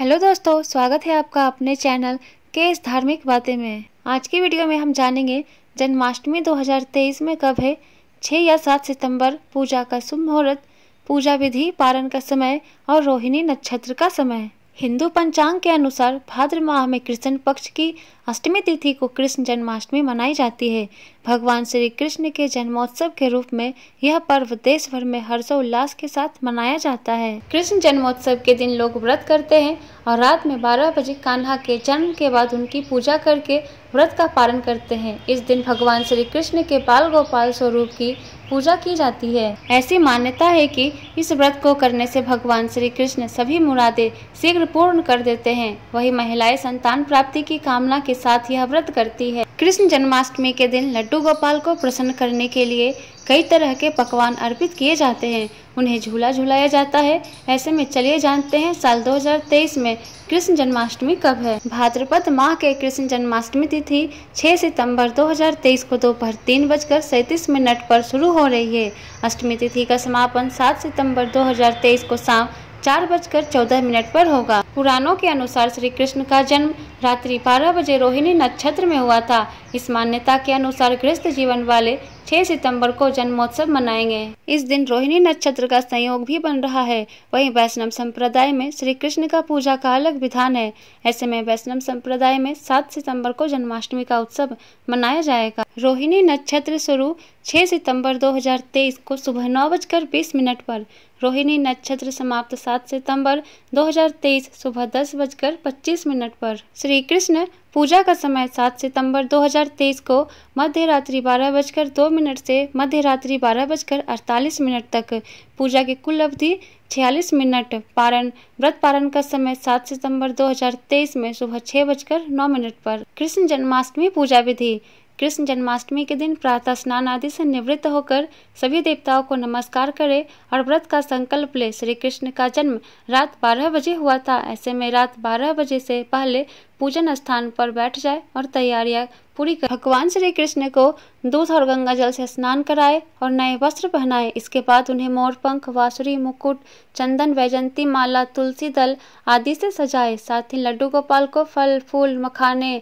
hello दोस्तों स्वागत है आपका अपने चैनल के इस धार्मिक बातें में आज की वीडियो में हम जानेंगे जन्माष्टमी 2023 में कब है 6 या 7 सितंबर पूजा का शुभ मुहूर्त पूजा विधि पारण का समय और रोहिणी नक्षत्र का समय हिंदू पंचांग के अनुसार भाद्र माह में कृष्ण पक्ष की अष्टमी तिथि को कृष्ण जन्माष्टमी मनाई जाती है भगवान श्री कृष्ण के जन्मोत्सव के रूप में यह पर्व देश भर में हर्षोल्लास के साथ मनाया जाता है कृष्ण जन्मोत्सव के दिन लोग व्रत करते हैं और रात में 12 बजे कान्हा के जन्म के बाद उनकी पूजा करके व्रत का पालन करते हैं इस दिन भगवान श्री कृष्ण के बाल गोपाल स्वरूप की पूजा की जाती है ऐसी मान्यता है कि इस व्रत को करने से भगवान श्री कृष्ण सभी मुरादे शीघ्र पूर्ण कर देते हैं वही महिलाएं संतान प्राप्ति की कामना के साथ यह व्रत करती है कृष्ण जन्माष्टमी के दिन लड्डू गोपाल को प्रसन्न करने के लिए कई तरह के पकवान अर्पित किए जाते हैं उन्हें झूला झुलाया जाता है ऐसे में चलिए जानते हैं साल 2023 में कृष्ण जन्माष्टमी कब है भाद्रपद माह के कृष्ण जन्माष्टमी तिथि 6 सितंबर 2023 को दोपहर तीन बजकर सैंतीस मिनट पर शुरू हो रही है अष्टमी तिथि का समापन 7 सितंबर 2023 को शाम चार बजकर चौदह मिनट पर होगा पुराणों के अनुसार श्री कृष्ण का जन्म रात्रि बारह बजे रोहिणी नक्षत्र में हुआ था इस मान्यता के अनुसार गृहस्थ जीवन वाले 6 सितंबर को जन्मोत्सव मनाएंगे इस दिन रोहिणी नक्षत्र का संयोग भी बन रहा है वहीं वैष्णव संप्रदाय में श्री कृष्ण का पूजा का अलग विधान है ऐसे में वैष्णव संप्रदाय में सात सितम्बर को जन्माष्टमी का उत्सव मनाया जाएगा रोहिणी नक्षत्र शुरू 6 सितंबर 2023 को सुबह नौ बजकर बीस मिनट पर रोहिणी नक्षत्र समाप्त 7 सितंबर 2023 सुबह दस बजकर पच्चीस मिनट पर श्री कृष्ण पूजा का समय 7 सितंबर 2023 को मध्य रात्रि बारह बजकर दो मिनट से मध्य रात्रि बारह बजकर अड़तालीस मिनट तक पूजा की कुल अवधि छियालीस मिनट पारण व्रत पारण का समय 7 सितंबर 2023 में सुबह छह बजकर नौ मिनट पर कृष्ण जन्माष्टमी पूजा विधि कृष्ण जन्माष्टमी के दिन प्रातः स्नान आदि से निवृत्त होकर सभी देवताओं को नमस्कार करे और व्रत का संकल्प ले श्री कृष्ण का जन्म रात बारह बजे हुआ था ऐसे में रात बारह बजे से पहले पूजन स्थान पर बैठ जाए और तैयारियां पूरी कर भगवान श्री कृष्ण को दूध और गंगा जल से स्नान कराए और नए वस्त्र पहनाए इसके बाद उन्हें मोरपंख वासुरी मुकुट चंदन वैजंती माला तुलसी दल आदि से सजाए साथ ही लड्डू गोपाल को फल फूल मखाने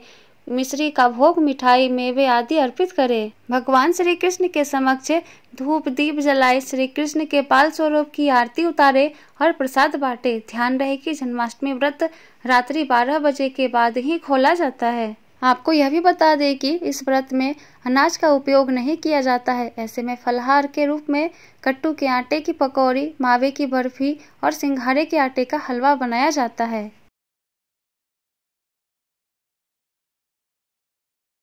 मिश्री का भोग मिठाई मेवे आदि अर्पित करे भगवान श्री कृष्ण के समक्ष धूप दीप जलाए श्री कृष्ण के पाल स्वरूप की आरती उतारे और प्रसाद बांटे ध्यान रहे कि जन्माष्टमी व्रत रात्रि 12 बजे के बाद ही खोला जाता है आपको यह भी बता दें कि इस व्रत में अनाज का उपयोग नहीं किया जाता है ऐसे में फलहार के रूप में कट्टू के आटे की पकौड़ी मावे की बर्फी और सिंघाड़े के आटे का हलवा बनाया जाता है